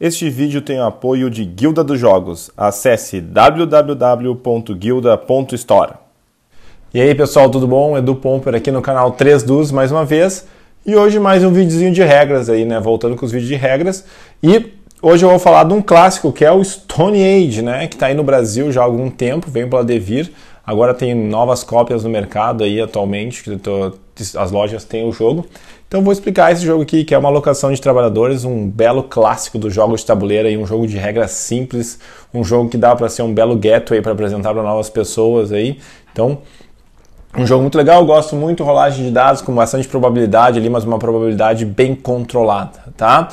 Este vídeo tem o apoio de Guilda dos Jogos. Acesse www.guilda.store. E aí pessoal, tudo bom? Edu Pomper aqui no canal 3 dos mais uma vez. E hoje mais um videozinho de regras aí, né? Voltando com os vídeos de regras. E hoje eu vou falar de um clássico que é o Stone Age, né? Que está aí no Brasil já há algum tempo, vem pela Devir. Agora tem novas cópias no mercado aí atualmente, que tô, as lojas têm o jogo. Então vou explicar esse jogo aqui, que é uma locação de trabalhadores, um belo clássico dos jogos de tabuleiro e um jogo de regras simples, um jogo que dá para ser um belo gateway para apresentar para novas pessoas aí. Então, um jogo muito legal, gosto muito rolagem de dados com bastante probabilidade ali, mas uma probabilidade bem controlada, tá?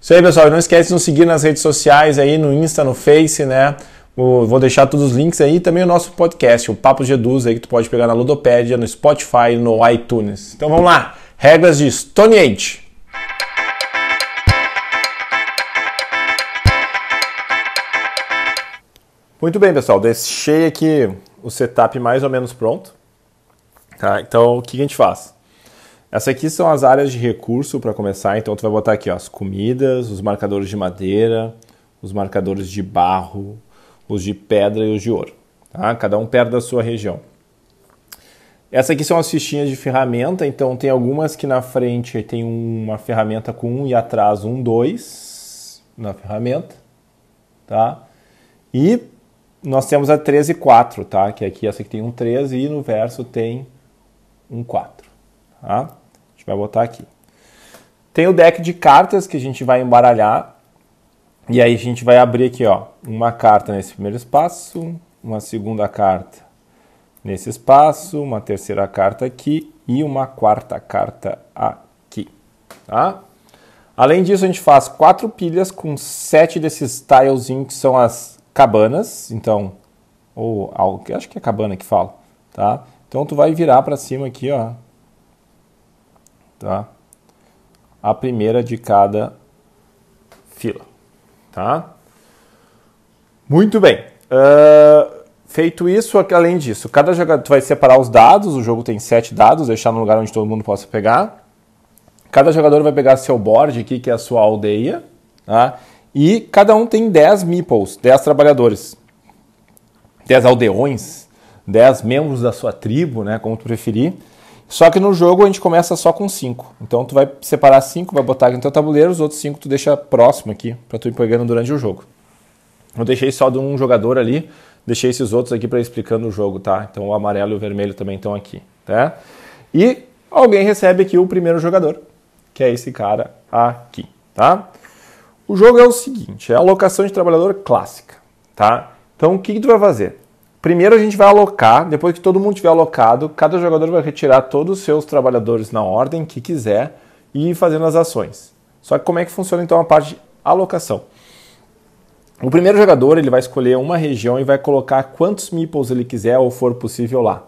Isso aí, pessoal. Não esquece de nos seguir nas redes sociais aí, no Insta, no Face, né? Vou deixar todos os links aí e também o nosso podcast, o Papo Geduz, aí que tu pode pegar na Ludopédia, no Spotify, no iTunes. Então vamos lá, regras de Stone Age. Muito bem, pessoal, deixei aqui o setup mais ou menos pronto. Tá? Então, o que a gente faz? Essas aqui são as áreas de recurso para começar, então tu vai botar aqui ó, as comidas, os marcadores de madeira, os marcadores de barro, os de pedra e os de ouro. Tá? Cada um perto da sua região. Essa aqui são as fichinhas de ferramenta, então tem algumas que na frente tem uma ferramenta com um e atrás um dois na ferramenta, tá? E nós temos a 13 e 4, tá? Que aqui essa aqui tem um 13 e no verso tem um 4, tá? A gente vai botar aqui. Tem o deck de cartas que a gente vai embaralhar, e aí a gente vai abrir aqui, ó, uma carta nesse primeiro espaço, uma segunda carta nesse espaço, uma terceira carta aqui e uma quarta carta aqui, tá? Além disso, a gente faz quatro pilhas com sete desses tilezinhos que são as cabanas, então, ou algo que acho que é cabana que fala, tá? Então tu vai virar para cima aqui, ó, tá? A primeira de cada fila tá? Muito bem. Uh, feito isso, além disso, cada jogador tu vai separar os dados, o jogo tem sete dados, deixar no lugar onde todo mundo possa pegar. Cada jogador vai pegar seu board aqui, que é a sua aldeia, tá? E cada um tem 10 meeples, 10 trabalhadores, 10 aldeões, 10 membros da sua tribo, né, como tu preferir. Só que no jogo a gente começa só com 5. Então tu vai separar 5, vai botar aqui no teu tabuleiro, os outros 5 tu deixa próximo aqui, para tu ir pegando durante o jogo. Eu deixei só de um jogador ali, deixei esses outros aqui para explicando o jogo, tá? Então o amarelo e o vermelho também estão aqui, tá? E alguém recebe aqui o primeiro jogador, que é esse cara aqui, tá? O jogo é o seguinte, é a alocação de trabalhador clássica, tá? Então o que, que tu vai fazer? Primeiro a gente vai alocar, depois que todo mundo tiver alocado, cada jogador vai retirar todos os seus trabalhadores na ordem que quiser e ir fazendo as ações. Só que como é que funciona então a parte de alocação? O primeiro jogador ele vai escolher uma região e vai colocar quantos meeples ele quiser ou for possível lá.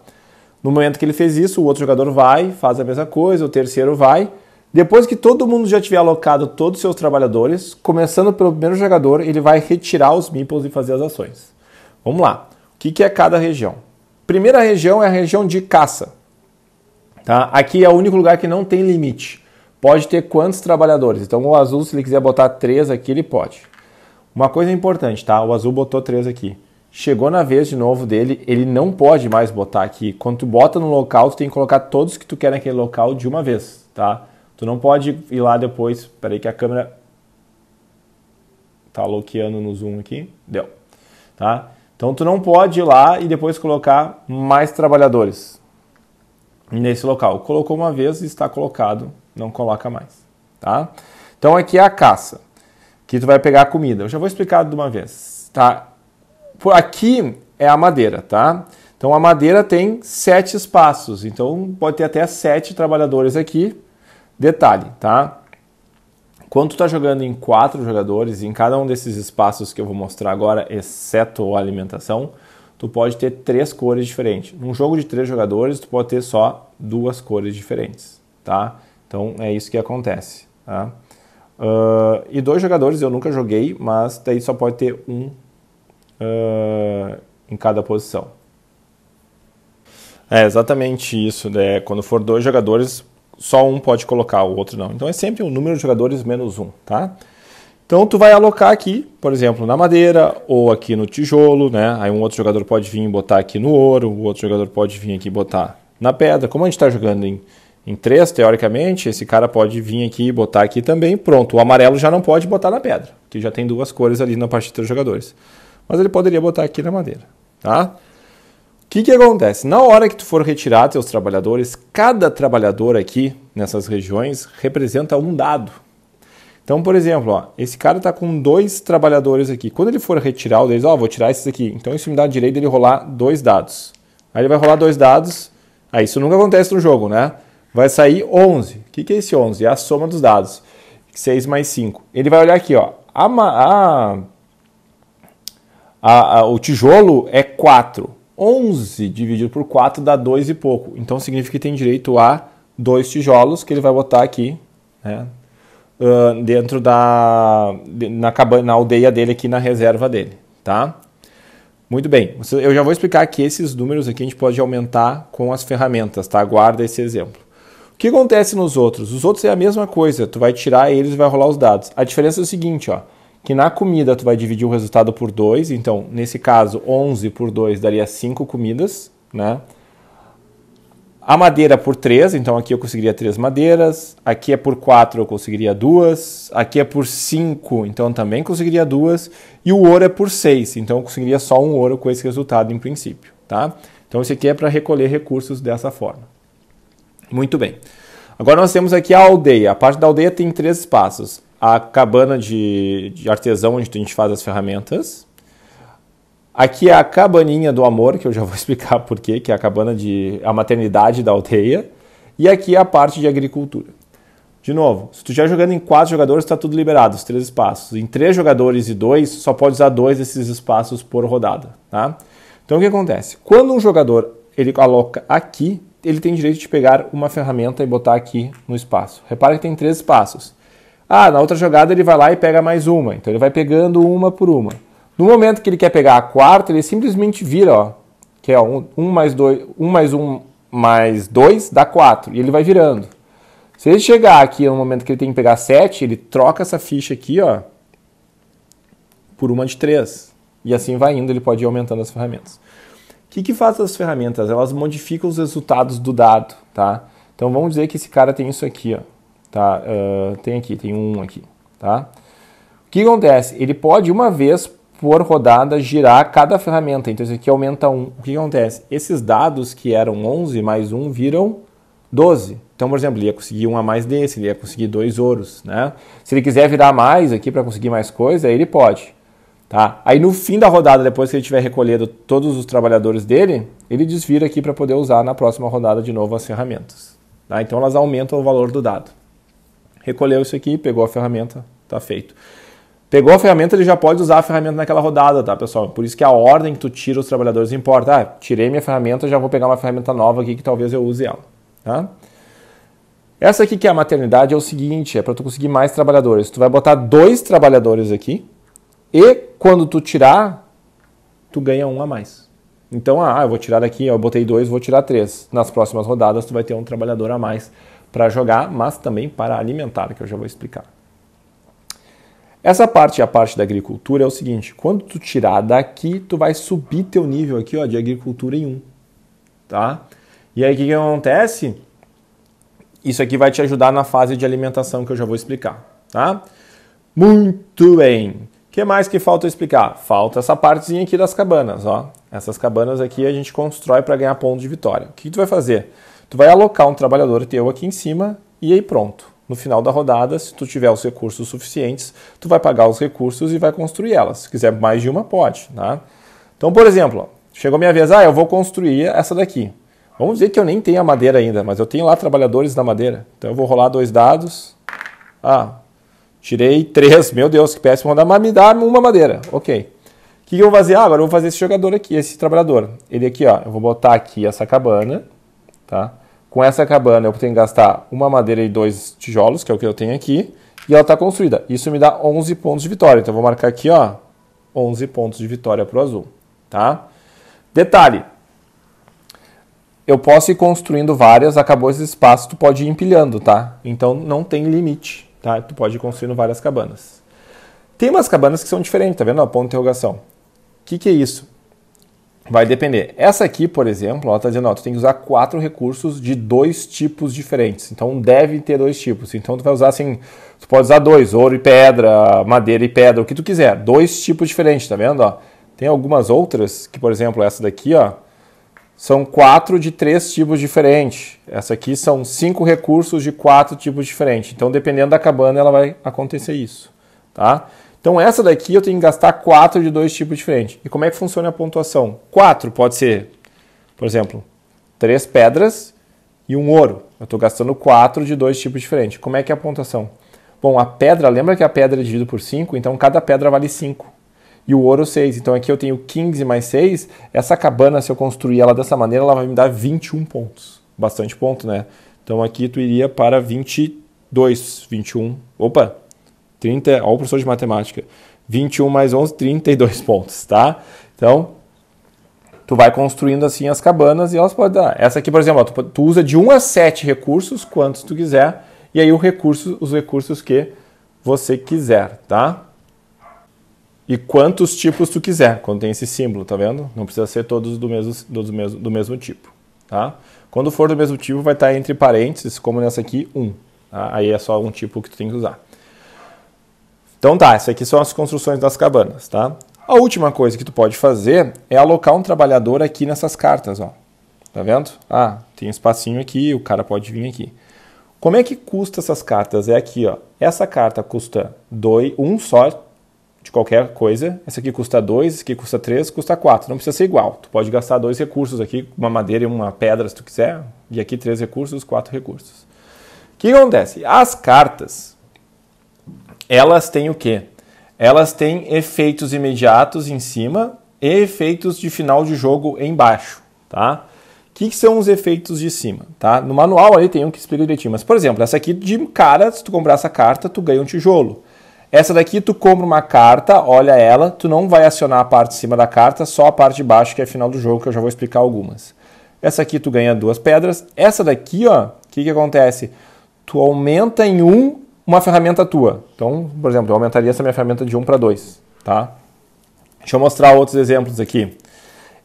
No momento que ele fez isso, o outro jogador vai, faz a mesma coisa, o terceiro vai. Depois que todo mundo já tiver alocado todos os seus trabalhadores, começando pelo primeiro jogador, ele vai retirar os meeples e fazer as ações. Vamos lá que, que é cada região? Primeira região é a região de caça. Tá? Aqui é o único lugar que não tem limite. Pode ter quantos trabalhadores? Então o azul, se ele quiser botar três aqui, ele pode. Uma coisa importante, tá? O azul botou três aqui. Chegou na vez de novo dele, ele não pode mais botar aqui. Quando tu bota no local, tu tem que colocar todos que tu quer naquele local de uma vez, tá? Tu não pode ir lá depois. Peraí que a câmera tá bloqueando no zoom aqui. Deu. Tá? Então tu não pode ir lá e depois colocar mais trabalhadores nesse local. Colocou uma vez, e está colocado, não coloca mais, tá? Então aqui é a caça, que tu vai pegar a comida. Eu já vou explicar de uma vez, tá? Por aqui é a madeira, tá? Então a madeira tem sete espaços, então pode ter até sete trabalhadores aqui. Detalhe, tá? Quando tu tá jogando em quatro jogadores, em cada um desses espaços que eu vou mostrar agora, exceto a alimentação, tu pode ter três cores diferentes. Num jogo de três jogadores, tu pode ter só duas cores diferentes, tá? Então é isso que acontece, tá? Uh, e dois jogadores eu nunca joguei, mas daí só pode ter um uh, em cada posição. É exatamente isso, né? Quando for dois jogadores, só um pode colocar, o outro não. Então é sempre o um número de jogadores menos um, tá? Então tu vai alocar aqui, por exemplo, na madeira ou aqui no tijolo, né? Aí um outro jogador pode vir e botar aqui no ouro, o outro jogador pode vir aqui e botar na pedra. Como a gente está jogando em, em três, teoricamente, esse cara pode vir aqui e botar aqui também. Pronto, o amarelo já não pode botar na pedra, que já tem duas cores ali na parte de três jogadores. Mas ele poderia botar aqui na madeira, tá? que, que acontece? Na hora que tu for retirar teus trabalhadores, cada trabalhador aqui nessas regiões representa um dado. Então, por exemplo, ó, esse cara está com dois trabalhadores aqui. Quando ele for retirar o deles, ó, vou tirar esses aqui. Então isso me dá direito dele rolar dois dados. Aí ele vai rolar dois dados. Aí isso nunca acontece no jogo, né? Vai sair 11. O que, que é esse 11? É a soma dos dados. 6 mais 5. Ele vai olhar aqui, ó. a, a, a, a o tijolo é 4. 11 dividido por 4 dá 2 e pouco. Então significa que tem direito a dois tijolos que ele vai botar aqui, né? Uh, dentro da na, na aldeia dele aqui na reserva dele, tá? Muito bem, eu já vou explicar que esses números aqui a gente pode aumentar com as ferramentas, tá? Guarda esse exemplo. O que acontece nos outros? Os outros é a mesma coisa, tu vai tirar eles e vai rolar os dados. A diferença é o seguinte, ó que na comida tu vai dividir o resultado por 2, então nesse caso 11 por 2 daria 5 comidas, né? A madeira por 3, então aqui eu conseguiria 3 madeiras, aqui é por 4 eu conseguiria 2, aqui é por 5, então também conseguiria 2, e o ouro é por 6, então eu conseguiria só um ouro com esse resultado em princípio, tá? Então esse aqui é para recolher recursos dessa forma. Muito bem. Agora nós temos aqui a aldeia. A parte da aldeia tem três espaços a cabana de, de artesão onde a gente faz as ferramentas. Aqui é a cabaninha do amor, que eu já vou explicar por quê que é a cabana de a maternidade da aldeia. E aqui é a parte de agricultura. De novo, se tu já é jogando em quatro jogadores, está tudo liberado, os três espaços. Em três jogadores e dois, só pode usar dois desses espaços por rodada. Tá? Então o que acontece? Quando um jogador ele coloca aqui, ele tem direito de pegar uma ferramenta e botar aqui no espaço. Repara que tem três espaços. Ah, na outra jogada ele vai lá e pega mais uma. Então ele vai pegando uma por uma. No momento que ele quer pegar a quarta, ele simplesmente vira, ó. Que é ó, um, um mais dois, 1 um mais 1 um mais 2 dá 4. E ele vai virando. Se ele chegar aqui no momento que ele tem que pegar 7, ele troca essa ficha aqui, ó. Por uma de 3. E assim vai indo, ele pode ir aumentando as ferramentas. O que, que faz as ferramentas? Elas modificam os resultados do dado, tá? Então vamos dizer que esse cara tem isso aqui, ó. Tá? Uh, tem aqui, tem um aqui. Tá? O que acontece? Ele pode, uma vez por rodada, girar cada ferramenta. Então, isso aqui aumenta um. O que acontece? Esses dados que eram 11 mais um viram 12. Então, por exemplo, ele ia conseguir um a mais desse, ele ia conseguir dois ouros. Né? Se ele quiser virar mais aqui para conseguir mais coisa, ele pode. Tá? Aí no fim da rodada, depois que ele tiver recolhido todos os trabalhadores dele, ele desvira aqui para poder usar na próxima rodada de novo as ferramentas. Tá? Então elas aumentam o valor do dado recolheu isso aqui, pegou a ferramenta, tá feito. Pegou a ferramenta, ele já pode usar a ferramenta naquela rodada, tá, pessoal? Por isso que a ordem que tu tira os trabalhadores importa. Ah, tirei minha ferramenta, já vou pegar uma ferramenta nova aqui que talvez eu use ela, tá? Essa aqui que é a maternidade é o seguinte, é para tu conseguir mais trabalhadores. Tu vai botar dois trabalhadores aqui e quando tu tirar, tu ganha um a mais. Então, ah, eu vou tirar daqui, eu botei dois, vou tirar três. Nas próximas rodadas, tu vai ter um trabalhador a mais para jogar, mas também para alimentar, que eu já vou explicar. Essa parte, a parte da agricultura, é o seguinte: quando tu tirar daqui, tu vai subir teu nível aqui ó, de agricultura em 1. Um, tá? E aí o que, que acontece? Isso aqui vai te ajudar na fase de alimentação que eu já vou explicar. Tá? Muito bem! O que mais que falta explicar? Falta essa partezinha aqui das cabanas. Ó. Essas cabanas aqui a gente constrói para ganhar ponto de vitória. O que, que tu vai fazer? Tu vai alocar um trabalhador teu aqui em cima e aí pronto. No final da rodada, se tu tiver os recursos suficientes, tu vai pagar os recursos e vai construir elas. Se quiser mais de uma, pode. né? Então, por exemplo, chegou minha vez, ah, eu vou construir essa daqui. Vamos dizer que eu nem tenho a madeira ainda, mas eu tenho lá trabalhadores da madeira. Então eu vou rolar dois dados. Ah, tirei três, meu Deus, que péssimo rodar, mas me dá uma madeira. Ok. O que eu vou fazer? Ah, agora eu vou fazer esse jogador aqui, esse trabalhador. Ele aqui, ó, eu vou botar aqui essa cabana, tá? Com essa cabana eu tenho que gastar uma madeira e dois tijolos, que é o que eu tenho aqui, e ela está construída. Isso me dá 11 pontos de vitória. Então vou marcar aqui, ó, 11 pontos de vitória para o azul, tá? Detalhe, eu posso ir construindo várias, acabou esse espaço, tu pode ir empilhando, tá? Então não tem limite, tá? Tu pode ir construindo várias cabanas. Tem umas cabanas que são diferentes, tá vendo? Ó, ponto de interrogação. O que, que é isso? Vai depender. Essa aqui, por exemplo, ela está dizendo, ó, tu tem que usar quatro recursos de dois tipos diferentes. Então deve ter dois tipos. Então tu vai usar assim, tu pode usar dois, ouro e pedra, madeira e pedra, o que tu quiser. Dois tipos diferentes, tá vendo? Ó, tem algumas outras que, por exemplo, essa daqui, ó, são quatro de três tipos diferentes. Essa aqui são cinco recursos de quatro tipos diferentes. Então dependendo da cabana ela vai acontecer isso, tá? Então essa daqui eu tenho que gastar 4 de dois tipos diferentes. E como é que funciona a pontuação? 4 pode ser, por exemplo, três pedras e um ouro. Eu estou gastando 4 de dois tipos diferentes. Como é que é a pontuação? Bom, a pedra, lembra que a pedra é dividida por 5? Então cada pedra vale 5 e o ouro 6. Então aqui eu tenho 15 mais 6. Essa cabana, se eu construir ela dessa maneira, ela vai me dar 21 pontos. Bastante ponto, né? Então aqui tu iria para 22, 21. Opa, 30, ó, o professor de matemática. 21 mais 11, 32 pontos, tá? Então, tu vai construindo assim as cabanas e elas podem dar. Essa aqui, por exemplo, ó, tu, tu, usa de 1 a 7 recursos, quantos tu quiser, e aí o recurso, os recursos que você quiser, tá? E quantos tipos tu quiser, quando tem esse símbolo, tá vendo? Não precisa ser todos do mesmo, do mesmo, do mesmo tipo, tá? Quando for do mesmo tipo, vai estar tá entre parênteses, como nessa aqui, 1. Tá? Aí é só um tipo que tu tem que usar. Então tá, essas aqui são as construções das cabanas, tá? A última coisa que tu pode fazer é alocar um trabalhador aqui nessas cartas, ó. Tá vendo? Ah, tem um espacinho aqui, o cara pode vir aqui. Como é que custa essas cartas? É aqui, ó. Essa carta custa dois, um só de qualquer coisa. Essa aqui custa dois, essa aqui custa três custa quatro. Não precisa ser igual. Tu pode gastar dois recursos aqui, uma madeira e uma pedra se tu quiser. E aqui três recursos, quatro recursos. O que acontece? As cartas elas têm o quê? Elas têm efeitos imediatos em cima e efeitos de final de jogo embaixo, tá? O que, que, são os efeitos de cima, tá? No manual ali tem um que explica direitinho, mas por exemplo, essa aqui de cara, se tu comprar essa carta, tu ganha um tijolo. Essa daqui tu compra uma carta, olha ela, tu não vai acionar a parte de cima da carta, só a parte de baixo que é final do jogo, que eu já vou explicar algumas. Essa aqui tu ganha duas pedras. Essa daqui, ó, o que, que acontece? Tu aumenta em um uma ferramenta tua. Então, por exemplo, eu aumentaria essa minha ferramenta de 1 para 2, tá? Deixa eu mostrar outros exemplos aqui.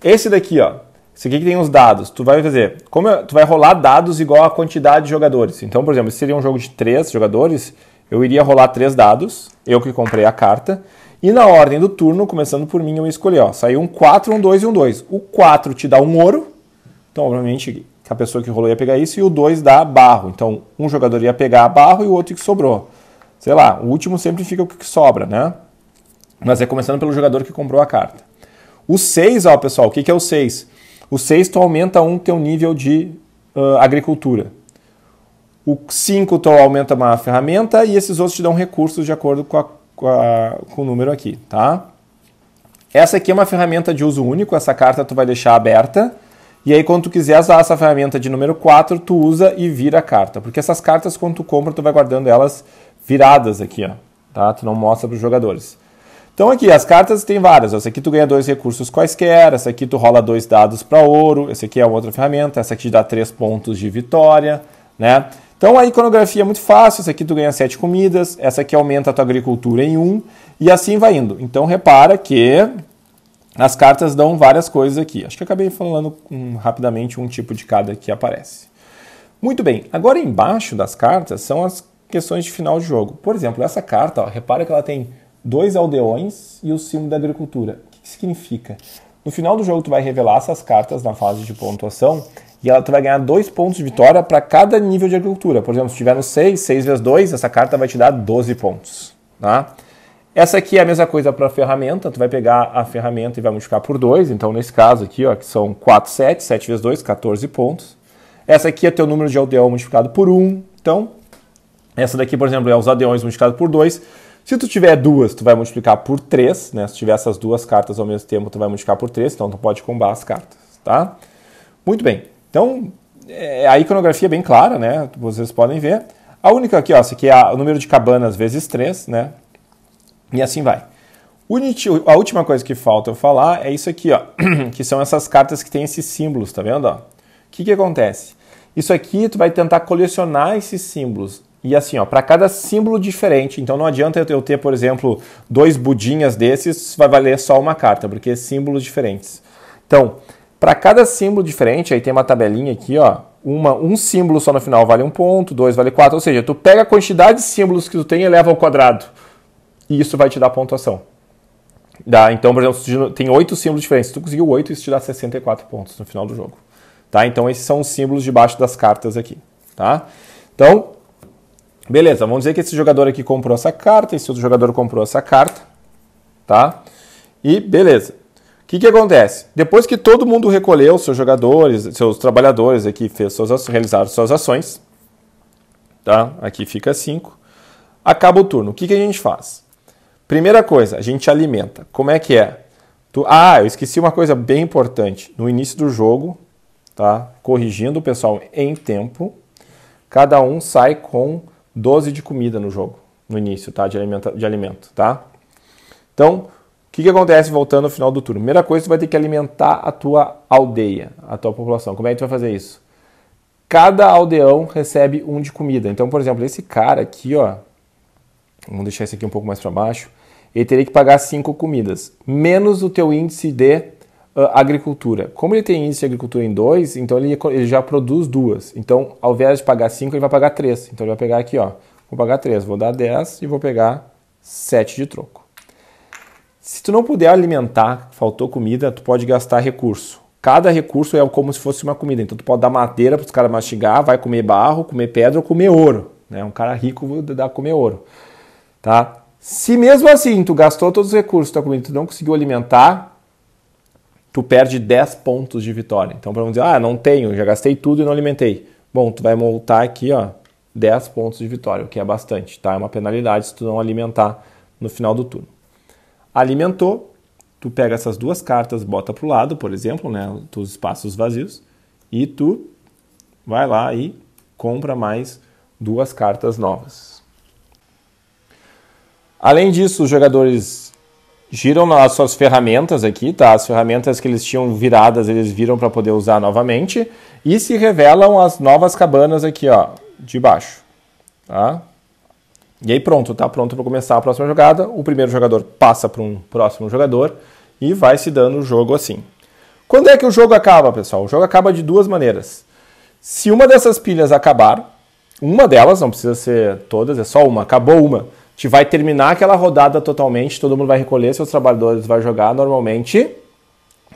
Esse daqui, ó, esse aqui que tem os dados. Tu vai fazer, como eu, tu vai rolar dados igual a quantidade de jogadores. Então, por exemplo, se seria um jogo de 3 jogadores, eu iria rolar três dados, eu que comprei a carta, e na ordem do turno, começando por mim, eu ia escolher, ó, saiu um 4, um 2 e um 2. O 4 te dá um ouro, então obviamente que a pessoa que rolou ia pegar isso, e o 2 dá barro. Então, um jogador ia pegar barro e o outro que sobrou. Sei lá, o último sempre fica o que sobra, né? Mas é começando pelo jogador que comprou a carta. O 6, ó, pessoal, o que, que é o 6? O 6 tu aumenta um teu nível de uh, agricultura. O 5 tu aumenta uma ferramenta e esses outros te dão recursos de acordo com, a, com, a, com o número aqui, tá? Essa aqui é uma ferramenta de uso único, essa carta tu vai deixar aberta e aí, quando tu quiser usar essa ferramenta de número 4, tu usa e vira a carta. Porque essas cartas, quando tu compra, tu vai guardando elas viradas aqui, ó. Tá? Tu não mostra para os jogadores. Então aqui, as cartas tem várias. Essa aqui tu ganha dois recursos quaisquer, essa aqui tu rola dois dados para ouro, essa aqui é outra ferramenta, essa aqui te dá três pontos de vitória, né? Então a iconografia é muito fácil, essa aqui tu ganha sete comidas, essa aqui aumenta a tua agricultura em um, e assim vai indo. Então repara que as cartas dão várias coisas aqui. Acho que acabei falando um, rapidamente um tipo de cada que aparece. Muito bem, agora embaixo das cartas são as questões de final de jogo. Por exemplo, essa carta, ó, repara que ela tem dois aldeões e o símbolo da agricultura. O que, que significa? No final do jogo, tu vai revelar essas cartas na fase de pontuação e ela tu vai ganhar dois pontos de vitória para cada nível de agricultura. Por exemplo, se tiver no 6, 6 vezes 2, essa carta vai te dar 12 pontos. Tá? Essa aqui é a mesma coisa para a ferramenta, tu vai pegar a ferramenta e vai multiplicar por 2, então nesse caso aqui, ó, que são 4, 7, 7 vezes 2, 14 pontos. Essa aqui é teu número de aldeões multiplicado por 1, então essa daqui, por exemplo, é os aldeões multiplicados por 2. Se tu tiver duas, tu vai multiplicar por 3, né? Se tiver essas duas cartas ao mesmo tempo, tu vai multiplicar por 3, então tu pode combar as cartas, tá? Muito bem, então é, a iconografia é bem clara, né? Vocês podem ver. A única aqui, ó, essa aqui é o número de cabanas vezes 3, né? E assim vai. A última coisa que falta eu falar é isso aqui, ó, que são essas cartas que tem esses símbolos, tá vendo? O que, que acontece? Isso aqui tu vai tentar colecionar esses símbolos. E assim, ó, para cada símbolo diferente. Então não adianta eu ter, por exemplo, dois budinhas desses, vai valer só uma carta, porque é símbolos diferentes. Então, para cada símbolo diferente, aí tem uma tabelinha aqui, ó. Uma, um símbolo só no final vale um ponto, dois vale quatro. Ou seja, tu pega a quantidade de símbolos que tu tem e eleva ao quadrado e isso vai te dar pontuação. Dá, então, por exemplo, tem oito símbolos diferentes. Se tu conseguiu oito, isso te dá 64 pontos no final do jogo. Tá? Então, esses são os símbolos debaixo das cartas aqui. Tá? Então, beleza. Vamos dizer que esse jogador aqui comprou essa carta, esse outro jogador comprou essa carta. Tá? E beleza. O que, que acontece? Depois que todo mundo recolheu seus jogadores, seus trabalhadores aqui, fez suas, realizaram suas ações, tá? aqui fica cinco acaba o turno. O que, que a gente faz? Primeira coisa, a gente alimenta. Como é que é? Tu... Ah, eu esqueci uma coisa bem importante. No início do jogo, tá? Corrigindo o pessoal em tempo, cada um sai com 12 de comida no jogo, no início, tá? De, alimenta... de alimento, tá? Então, o que, que acontece voltando ao final do turno? Primeira coisa, tu vai ter que alimentar a tua aldeia, a tua população. Como é que tu vai fazer isso? Cada aldeão recebe um de comida. Então, por exemplo, esse cara aqui, ó, vamos deixar esse aqui um pouco mais para baixo ele teria que pagar cinco comidas, menos o teu índice de uh, agricultura. Como ele tem índice de agricultura em dois, então ele, ele já produz duas. Então, ao invés de pagar cinco, ele vai pagar três. Então, ele vai pegar aqui, ó, vou pagar três, vou dar 10 e vou pegar 7 de troco. Se tu não puder alimentar, faltou comida, tu pode gastar recurso. Cada recurso é como se fosse uma comida. Então tu pode dar madeira para os caras mastigar, vai comer barro, comer pedra ou comer ouro. Né? Um cara rico dá comer ouro. Tá? Se mesmo assim tu gastou todos os recursos da comida tu não conseguiu alimentar, tu perde 10 pontos de vitória. Então, para não dizer, ah, não tenho, já gastei tudo e não alimentei. Bom, tu vai montar aqui, ó, 10 pontos de vitória, o que é bastante, tá? É uma penalidade se tu não alimentar no final do turno. Alimentou, tu pega essas duas cartas, bota pro lado, por exemplo, né, os espaços vazios, e tu vai lá e compra mais duas cartas novas. Além disso, os jogadores giram as suas ferramentas aqui, tá? As ferramentas que eles tinham viradas, eles viram para poder usar novamente e se revelam as novas cabanas aqui, ó, de baixo, tá? E aí pronto, tá pronto para começar a próxima jogada. O primeiro jogador passa para um próximo jogador e vai se dando o jogo assim. Quando é que o jogo acaba, pessoal? O jogo acaba de duas maneiras. Se uma dessas pilhas acabar, uma delas, não precisa ser todas, é só uma, acabou uma gente vai terminar aquela rodada totalmente, todo mundo vai recolher seus trabalhadores, vai jogar normalmente,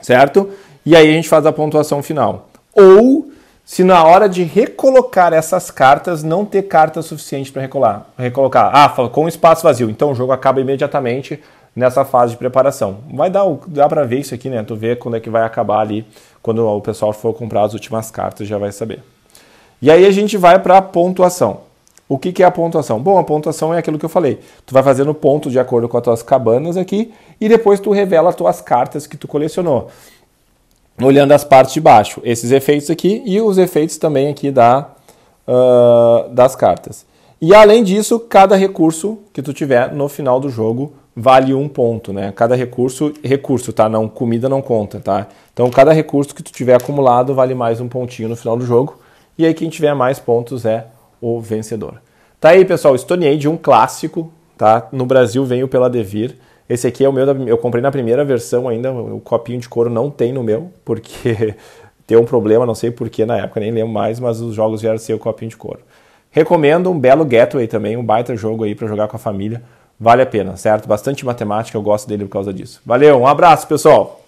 certo? E aí a gente faz a pontuação final. Ou se na hora de recolocar essas cartas não ter carta suficiente para recolar, recolocar. Ah, com espaço vazio. Então o jogo acaba imediatamente nessa fase de preparação. Vai dar, dá para ver isso aqui, né? Tu vê quando é que vai acabar ali, quando o pessoal for comprar as últimas cartas, já vai saber. E aí a gente vai para a pontuação. O que, que é a pontuação? Bom, a pontuação é aquilo que eu falei. Tu vai fazendo ponto de acordo com as tuas cabanas aqui e depois tu revela as tuas cartas que tu colecionou. Olhando as partes de baixo, esses efeitos aqui e os efeitos também aqui da, uh, das cartas. E além disso, cada recurso que tu tiver no final do jogo vale um ponto, né? Cada recurso, recurso, tá? Não, comida não conta, tá? Então cada recurso que tu tiver acumulado vale mais um pontinho no final do jogo. E aí quem tiver mais pontos é o vencedor. Tá aí, pessoal, Stone Age, um clássico, tá? No Brasil veio pela Devir. Esse aqui é o meu, eu comprei na primeira versão ainda, o copinho de couro não tem no meu, porque tem um problema, não sei porquê na época, nem lembro mais, mas os jogos vieram ser o copinho de couro. Recomendo um belo Gateway também, um baita jogo aí para jogar com a família. Vale a pena, certo? Bastante matemática, eu gosto dele por causa disso. Valeu, um abraço, pessoal!